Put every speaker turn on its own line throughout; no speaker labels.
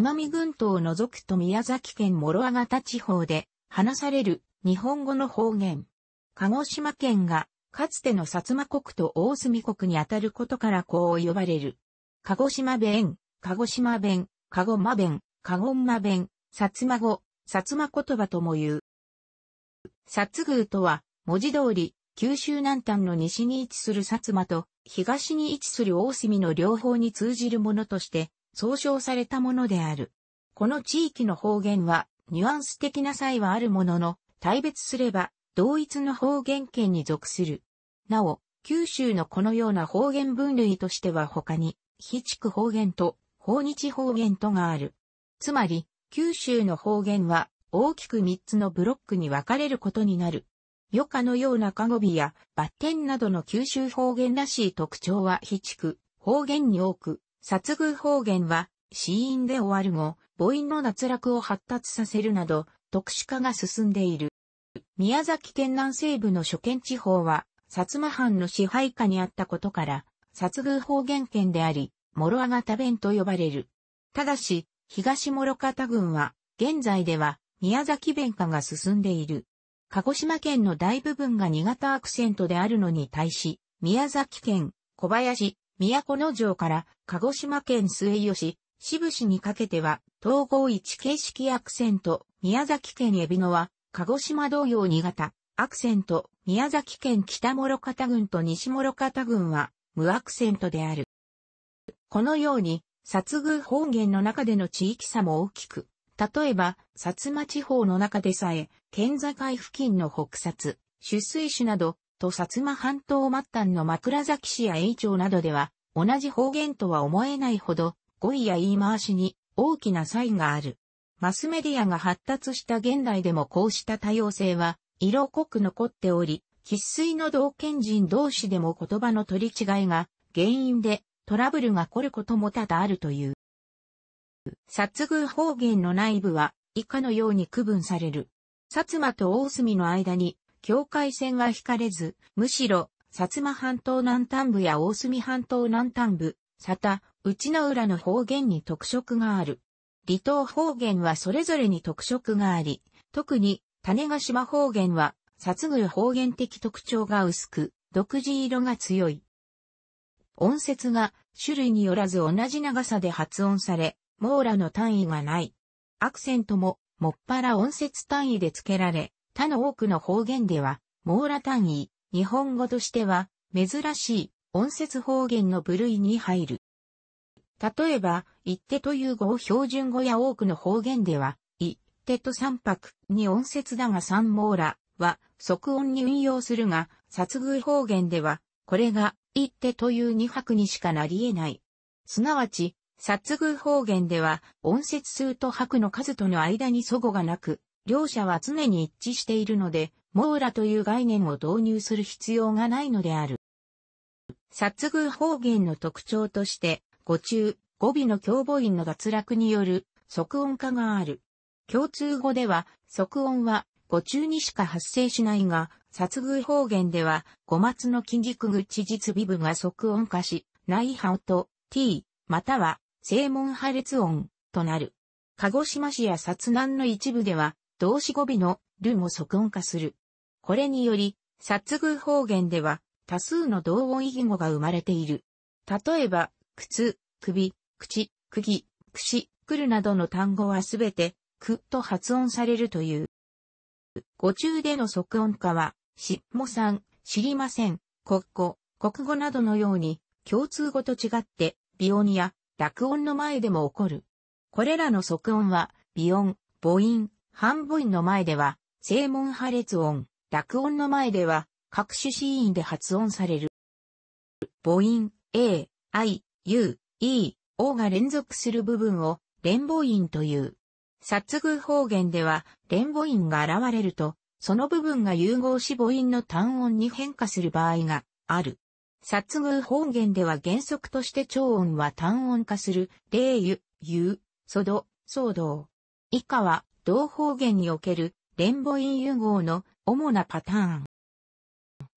奄美群島を除くと宮崎県諸和方地方で話される日本語の方言。鹿児島県がかつての薩摩国と大隅国にあたることからこう呼ばれる。鹿児島弁、鹿児島弁、鹿児島弁、鹿児島弁、薩摩語、薩摩言葉とも言う。薩宮とは、文字通り、九州南端の西に位置する薩摩と、東に位置する大隅の両方に通じるものとして、総称されたものである。この地域の方言は、ニュアンス的な差異はあるものの、大別すれば、同一の方言圏に属する。なお、九州のこのような方言分類としては他に、非地区方言と、法日方言とがある。つまり、九州の方言は、大きく三つのブロックに分かれることになる。余暇のようなカゴビやバッテンなどの九州方言らしい特徴は非地区、方言に多く、殺遇方言は、死因で終わる後、母音の脱落を発達させるなど、特殊化が進んでいる。宮崎県南西部の諸県地方は、薩摩藩の支配下にあったことから、殺遇方言県であり、諸あがた弁と呼ばれる。ただし、東諸方郡は、現在では、宮崎弁化が進んでいる。鹿児島県の大部分が新潟アクセントであるのに対し、宮崎県、小林、都城から鹿児島県末吉、渋布志にかけては、統合一形式アクセント、宮崎県海老野は、鹿児島同様新潟、アクセント、宮崎県北諸方郡と西諸方郡は、無アクセントである。このように、薩宮方言の中での地域差も大きく、例えば、薩摩地方の中でさえ、県境付近の北薩、取水種など、と薩摩半島末端の枕崎市や永町などでは、同じ方言とは思えないほど、語彙や言い回しに大きな差異がある。マスメディアが発達した現代でもこうした多様性は、色濃く残っており、喫水の同県人同士でも言葉の取り違いが原因でトラブルが起こることも多々あるという。殺宮方言の内部は以下のように区分される。薩摩と大隅の間に境界線は引かれず、むしろ、薩摩半島南端部や大隅半島南端部、佐田、内の浦の方言に特色がある。離島方言はそれぞれに特色があり、特に種ヶ島方言は、薩宮方言的特徴が薄く、独自色が強い。音節が種類によらず同じ長さで発音され、網羅の単位がない。アクセントも、もっぱら音節単位で付けられ、他の多くの方言では、網羅単位、日本語としては、珍しい、音節方言の部類に入る。例えば、一ってという語を標準語や多くの方言では、一ってと三拍に音節だが三網羅は即音に運用するが、殺遇方言では、これが一ってという二拍にしかなり得ない。すなわち、殺遇方言では、音節数と拍の数との間に祖語がなく、両者は常に一致しているので、網羅という概念を導入する必要がないのである。殺遇方言の特徴として、語中、語尾の共母音の脱落による即音化がある。共通語では、即音は語中にしか発生しないが、殺遇方言では、語末の筋軸口実微部が即音化し、内波音、t、または、正門破裂音となる。鹿児島市や薩南の一部では、動詞語尾のるも即音化する。これにより、殺偶方言では多数の同音異義語が生まれている。例えば、靴、首、口、釘、串、来るなどの単語はすべて、くと発音されるという。語中での即音化は、しもさん、知りません、国語、国語などのように、共通語と違って、微音や濁音の前でも起こる。これらの即音は、微音、母音、半母音の前では、正門破裂音、濁音の前では、各種子音で発音される。母音、A、I、U、E、O が連続する部分を、連母音という。殺遇方言では、連母音が現れると、その部分が融合し母音の単音に変化する場合がある。殺遇方言では原則として長音は単音化する、例ゆ、ゆ、そど、騒動。以下は、同方言における連母音融合の主なパターン。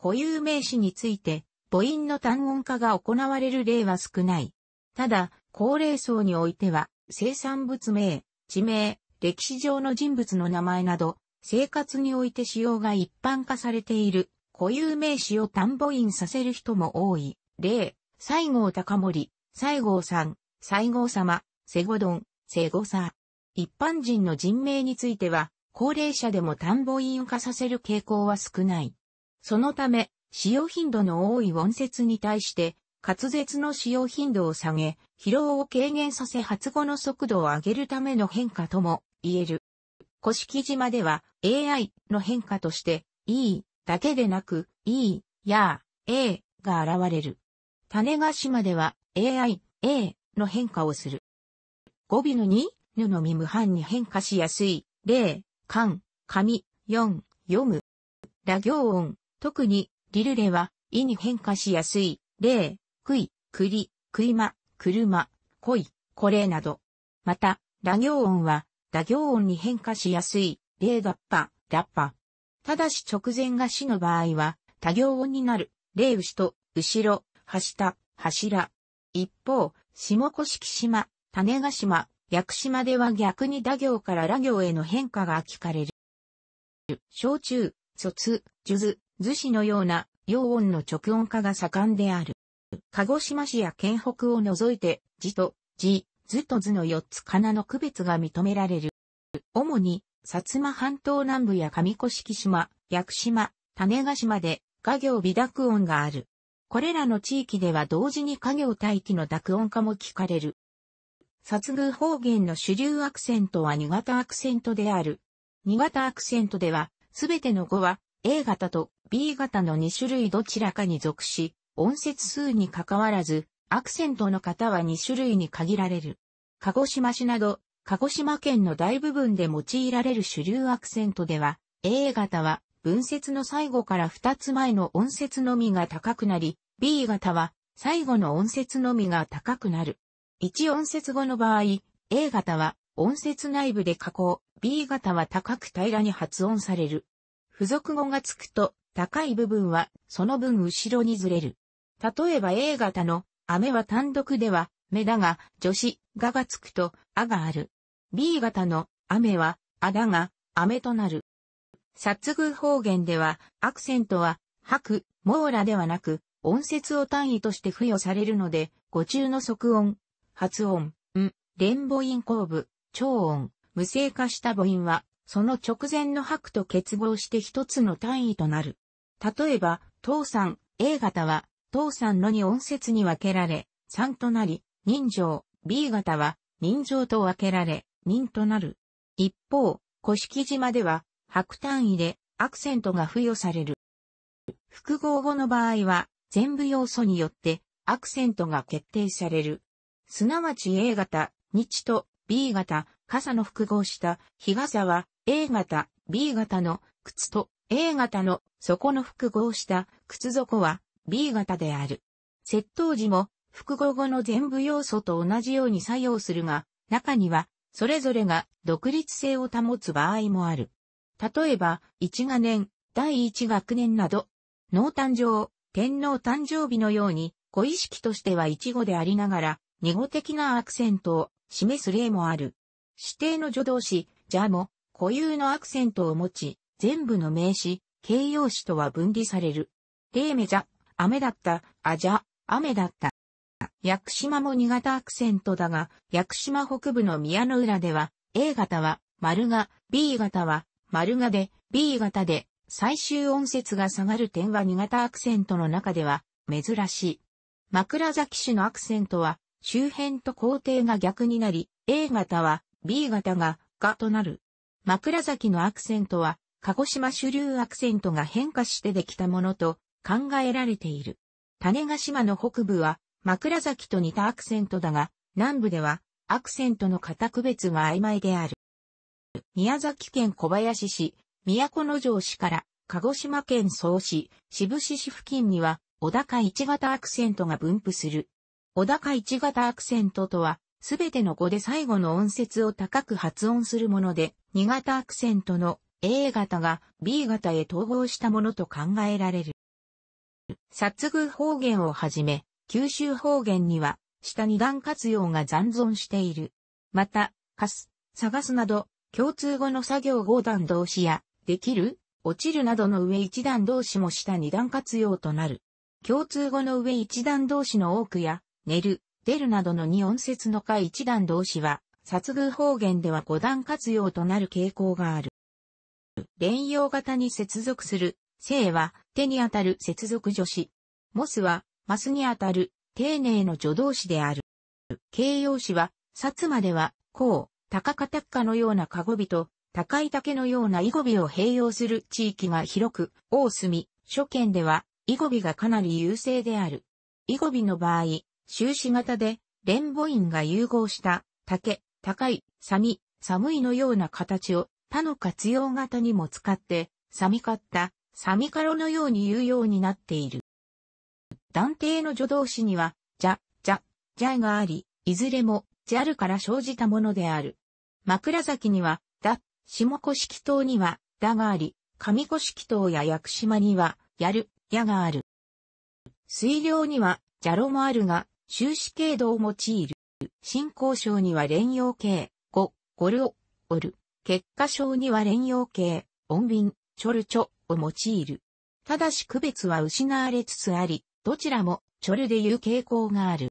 固有名詞について母音の単音化が行われる例は少ない。ただ、高齢層においては、生産物名、地名、歴史上の人物の名前など、生活において使用が一般化されている固有名詞を単母音させる人も多い。例、西郷隆盛、西郷さん、西郷様、瀬郷丼、瀬郷さん。一般人の人命については、高齢者でも田んぼ委員化させる傾向は少ない。そのため、使用頻度の多い温節に対して、滑舌の使用頻度を下げ、疲労を軽減させ発語の速度を上げるための変化とも言える。古式島では AI の変化として E だけでなく E や A が現れる。種ヶ島では AI、A の変化をする。語尾の2ぬのみ無んに変化しやすい、例、漢、紙、四、読む。ら行音、特に、リルレは、意に変化しやすい、例、くい、くり、くいま、車、こい、これなど。また、ら行音は、打行音に変化しやすい、例だっぱ、だっぱ。ただし直前が死の場合は、多行音になる、例牛と、後ろ、はした、柱。一方、下甑島、種ヶ島、屋久島では逆に打行から羅行への変化が聞かれる。小中、卒、樹珠、図子のような、陽音の直音化が盛んである。鹿児島市や県北を除いて、字と、字、図と図の4つ仮名の区別が認められる。主に、薩摩半島南部や上古式島、屋久島、種ヶ島で、画行微濁音がある。これらの地域では同時に家業待機の濁音化も聞かれる。殺遇方言の主流アクセントは2型アクセントである。2型アクセントでは、すべての語は A 型と B 型の2種類どちらかに属し、音節数に関わらず、アクセントの方は2種類に限られる。鹿児島市など、鹿児島県の大部分で用いられる主流アクセントでは、A 型は文節の最後から2つ前の音節のみが高くなり、B 型は最後の音節のみが高くなる。1音節語の場合、A 型は音節内部で加工、B 型は高く平らに発音される。付属語がつくと、高い部分はその分後ろにずれる。例えば A 型の雨は単独では、目だが、助詞、ががつくと、あがある。B 型の雨は、あだが、雨となる。殺具方言では、アクセントは、白、網羅ではなく、音節を単位として付与されるので、語中の即音、発音、ん、連母音後部、超音、無声化した母音は、その直前の拍と結合して一つの単位となる。例えば、父さん、A 型は、父さんのに音節に分けられ、3となり、人情、B 型は、人情と分けられ、人となる。一方、古式島では、白単位で、アクセントが付与される。複合語の場合は、全部要素によって、アクセントが決定される。すなわち A 型、日と B 型、傘の複合した日傘は A 型、B 型の靴と A 型の底の複合した靴底は B 型である。窃盗時も複合後の全部要素と同じように作用するが、中にはそれぞれが独立性を保つ場合もある。例えば、一が年、第一学年など、脳誕生、天皇誕生日のように、ご意識としては一語でありながら、二語的なアクセントを示す例もある。指定の助動詞、じゃも、固有のアクセントを持ち、全部の名詞、形容詞とは分離される。例目じゃ、雨だった、あじゃ、雨だった。屋久島も新型アクセントだが、屋久島北部の宮の浦では、A 型は丸が、B 型は丸がで、B 型で、最終音節が下がる点は新型アクセントの中では、珍しい。枕崎市のアクセントは、周辺と工程が逆になり、A 型は B 型ががとなる。枕崎のアクセントは、鹿児島主流アクセントが変化してできたものと考えられている。種ヶ島の北部は、枕崎と似たアクセントだが、南部では、アクセントの型区別が曖昧である。宮崎県小林市、都城市から、鹿児島県総市、志布志市付近には、小高一型アクセントが分布する。小高1型アクセントとは、すべての語で最後の音節を高く発音するもので、2型アクセントの A 型が B 型へ統合したものと考えられる。殺遇方言をはじめ、九州方言には、下二段活用が残存している。また、かす、探すなど、共通語の作業5段同士や、できる、落ちるなどの上1段同士も下2段活用となる。共通語の上1段同士の多くや、寝る、出るなどの二音節の下一段動詞は、殺遇方言では五段活用となる傾向がある。連用型に接続する、性は手に当たる接続助詞。モスはマスにあたる丁寧の助動詞である。形容詞は、薩までは、こう、高かたかのようなかご尾と、高い竹のような囲碁尾を併用する地域が広く、大隅、諸県では、囲碁尾がかなり優勢である。囲碁尾の場合、終始型で、レンボインが融合した、竹、高い、サい、寒いのような形を他の活用型にも使って、サミカッタ、サミカロのように言うようになっている。断定の助動詞には、じゃ、じゃ、じゃがあり、いずれも、じゃるから生じたものである。枕崎には、だ、下古式島には、だがあり、上古式島や屋久島には、やる、やがある。水量には、じゃろもあるが、終止経度を用いる。進行症には連用形、5、ゴルオ、オル。結果症には連用形、音便、チョルチョを用いる。ただし区別は失われつつあり、どちらもチョルで言う傾向がある。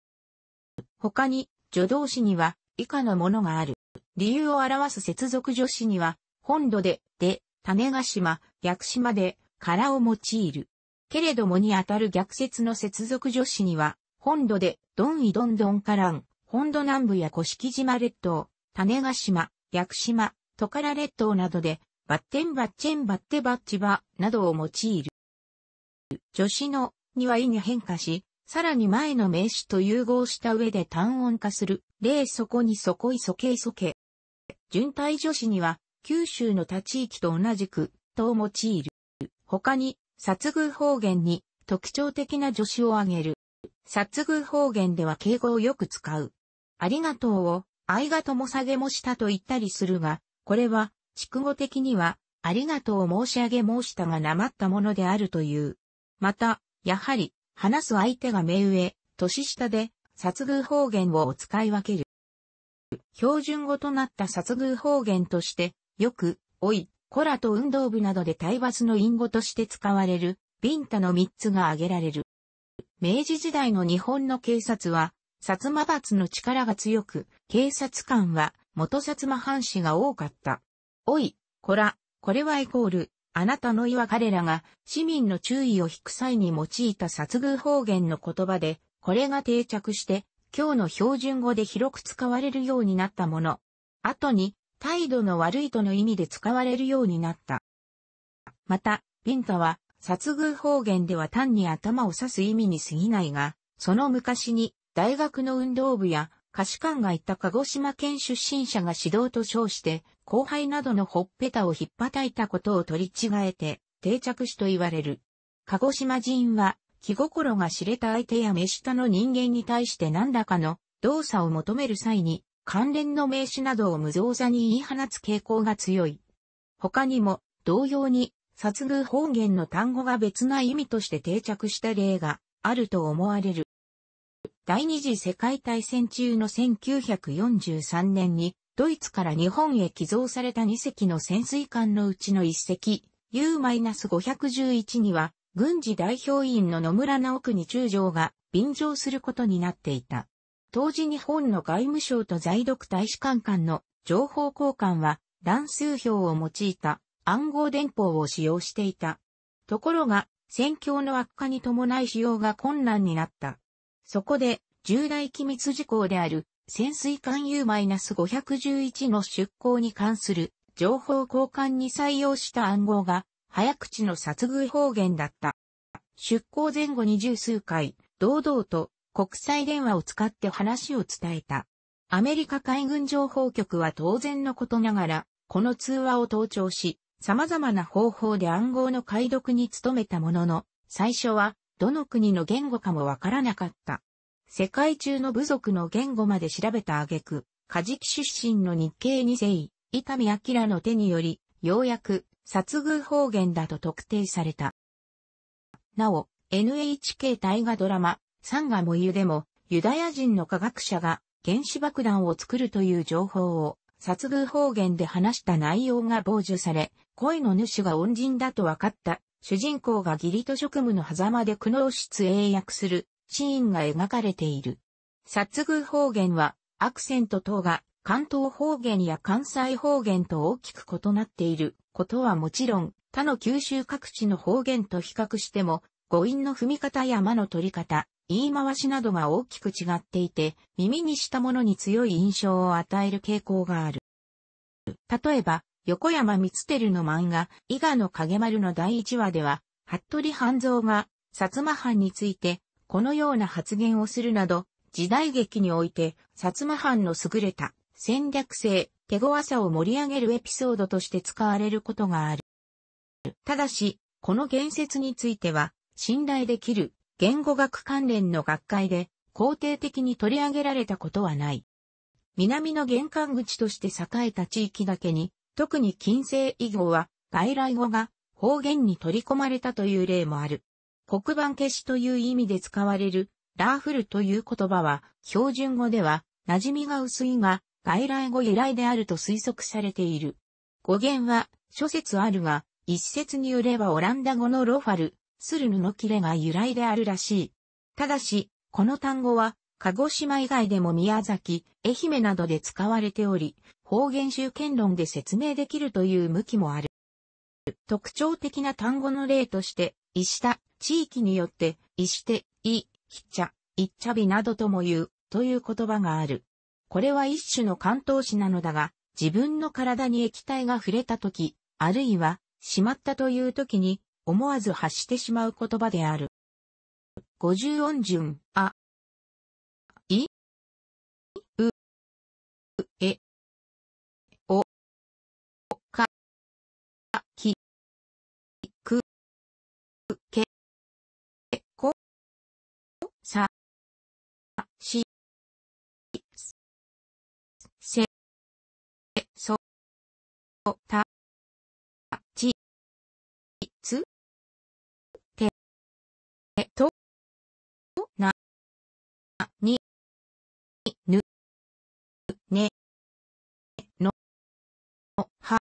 他に、助動詞には以下のものがある。理由を表す接続助詞には、本土で、で、種ヶ島、屋久島で、殻を用いる。けれどもにあたる逆説の接続助詞には、本土で、ドンイドンドンカラン、本土南部や古式島列島、種ヶ島、屋久島、トカラ列島などで、バッテンバッチェンバッテバッチバ、などを用いる。助詞の、には意に変化し、さらに前の名詞と融合した上で単音化する、例そこにそこいそけいそけ。順体助詞には、九州の他地域と同じく、とを用いる。他に、殺遇方言に特徴的な助詞を挙げる。殺遇方言では敬語をよく使う。ありがとうを、愛がとも下げもしたと言ったりするが、これは、畜語的には、ありがとうを申し上げ申したがなまったものであるという。また、やはり、話す相手が目上、年下で、殺遇方言をお使い分ける。標準語となった殺遇方言として、よく、おい、コラと運動部などで体罰の隠語として使われる、ビンタの3つが挙げられる。明治時代の日本の警察は、薩摩閥の力が強く、警察官は元薩摩藩士が多かった。おい、こら、これはイコール、あなたの意は彼らが市民の注意を引く際に用いた殺遇方言の言葉で、これが定着して、今日の標準語で広く使われるようになったもの。後に、態度の悪いとの意味で使われるようになった。また、ビンタは、殺遇方言では単に頭を刺す意味に過ぎないが、その昔に大学の運動部や歌手官がいた鹿児島県出身者が指導と称して、後輩などのほっぺたをひっぱたいたことを取り違えて、定着しと言われる。鹿児島人は、気心が知れた相手や目下の人間に対して何らかの動作を求める際に、関連の名詞などを無造作に言い放つ傾向が強い。他にも、同様に、殺遇方言の単語が別な意味として定着した例があると思われる。第二次世界大戦中の1943年に、ドイツから日本へ寄贈された2隻の潜水艦のうちの1隻、U-511 には、軍事代表員の野村直国中将が便乗することになっていた。当時日本の外務省と在独大使館間の情報交換は、乱数表を用いた暗号電報を使用していた。ところが、戦況の悪化に伴い使用が困難になった。そこで、重大機密事項である潜水艦 U-511 の出港に関する情報交換に採用した暗号が早口の殺遇方言だった。出港前後に十数回、堂々と国際電話を使って話を伝えた。アメリカ海軍情報局は当然のことながら、この通話を盗聴し、様々な方法で暗号の解読に努めたものの、最初はどの国の言語かもわからなかった。世界中の部族の言語まで調べた挙句、カジキ出身の日系二世、伊丹明の手により、ようやく、殺遇方言だと特定された。なお、NHK 大河ドラマ、サンガもゆでも、ユダヤ人の科学者が原子爆弾を作るという情報を殺遇方言で話した内容が傍受され、声の主が恩人だと分かった、主人公が義理と職務の狭間で苦悩室英訳するシーンが描かれている。殺遇方言は、アクセント等が関東方言や関西方言と大きく異なっていることはもちろん、他の九州各地の方言と比較しても、語音の踏み方や間の取り方、言い回しなどが大きく違っていて、耳にしたものに強い印象を与える傾向がある。例えば、横山光輝の漫画、伊賀の影丸の第一話では、服部半蔵が、薩摩藩について、このような発言をするなど、時代劇において、薩摩藩の優れた、戦略性、手強さを盛り上げるエピソードとして使われることがある。ただし、この言説については、信頼できる言語学関連の学会で肯定的に取り上げられたことはない。南の玄関口として栄えた地域だけに、特に近世以後は外来語が方言に取り込まれたという例もある。黒板消しという意味で使われるラーフルという言葉は標準語では馴染みが薄いが外来語由来であると推測されている。語源は諸説あるが一説によればオランダ語のロファルする布切れが由来であるらしい。ただし、この単語は、鹿児島以外でも宮崎、愛媛などで使われており、方言集権論で説明できるという向きもある。特徴的な単語の例として、石田、地域によって、石手、い、ひっちゃ、いっちゃびなどとも言う、という言葉がある。これは一種の関東詞なのだが、自分の体に液体が触れた時、あるいは、しまったという時に、思わず発してしまう言葉である。五十音順、あ、い、う、え、お、か、き、く、け、こ、さ、し、せ、そ、た、に、ぬ、ね、の、は、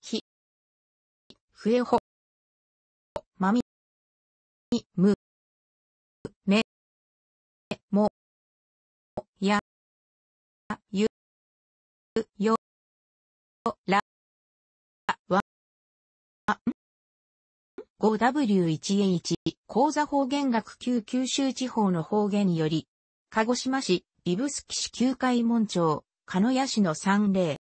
ひ、ふえほ、まみ、む、め、も、や、ゆ、よ、ら、5W1A1 講座方言学級九州地方の方言より、鹿児島市、指宿市旧海門町、鹿屋市の3例。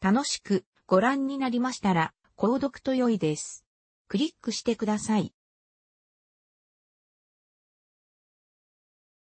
楽しくご覧になりましたら、購読と良いです。クリックしてください。